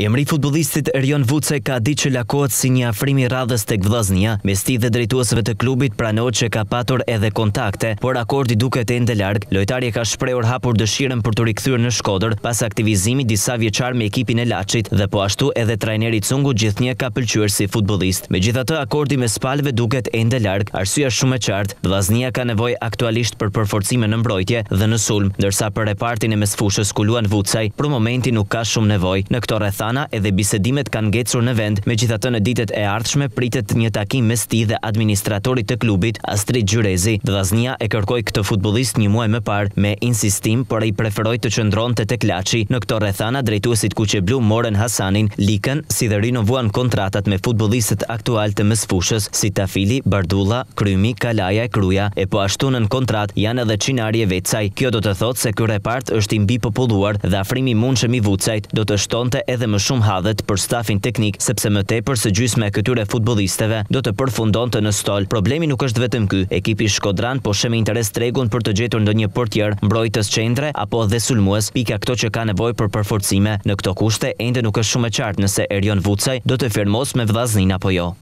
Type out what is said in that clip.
Emri futbolistit Rion Vuce ka di që lakot si një afrimi radhës të këvdhaznia, me sti dhe drejtuasve të klubit prano që ka patur edhe kontakte, por akordi duke të ende largë, lojtarje ka shprejur hapur dëshiren për të rikëthyrë në shkodër pas aktivizimi disa vjeqar me ekipin e lachit dhe po ashtu edhe trajneri cungu gjithnje ka pëlqyër si futbolist. Me gjitha të akordi me spalve duke të ende largë, arsua shumë e qartë, vëdhaznia ka nevoj aktualisht për përforcime në mbrojtje dhe në sulm, ndërsa për repartin e për nuk ka shumë në Tirana edhe bisedimet kanë ngecur në vend, megjithatë në ditët e ardhshme pritet një takim mes sti dhe administratorit të klubit Astrid Gjyrezi. Vllaznia e kërkoi këtë futbollist një muaj më parë me insistim, por ai preferoi të qëndronte të Laçi. Në këtë rrethana drejtuesit që Blu morën Hasanin Likën, si dhe rinovuan kontratat me futbollistët aktual të mësfushës si Tafili, Bardulla, Krymi, Kalaja e Kruja, e po ashtu nën kontrat janë edhe Çinari e Vecaj. Kjo do të thotë se ky repart është i mbi populluar dhe afrimi mundshëm i Vucajt do të shtonte edhe më në shumë hadhet për stafin teknik, sepse më tepër se gjysme e këtyre futbolisteve do të përfundon të në stol. Problemi nuk është vetëm ky, ekipi Shkodran po shemi interes tregun për të gjetur në një portjer, mbrojtës qendre, apo dhe sulmues, pika këto që ka nevoj për përforcime, në këto kushte, ende nuk është shumë e qartë nëse Erion Vucaj do të firmos me vdaznin apo jo.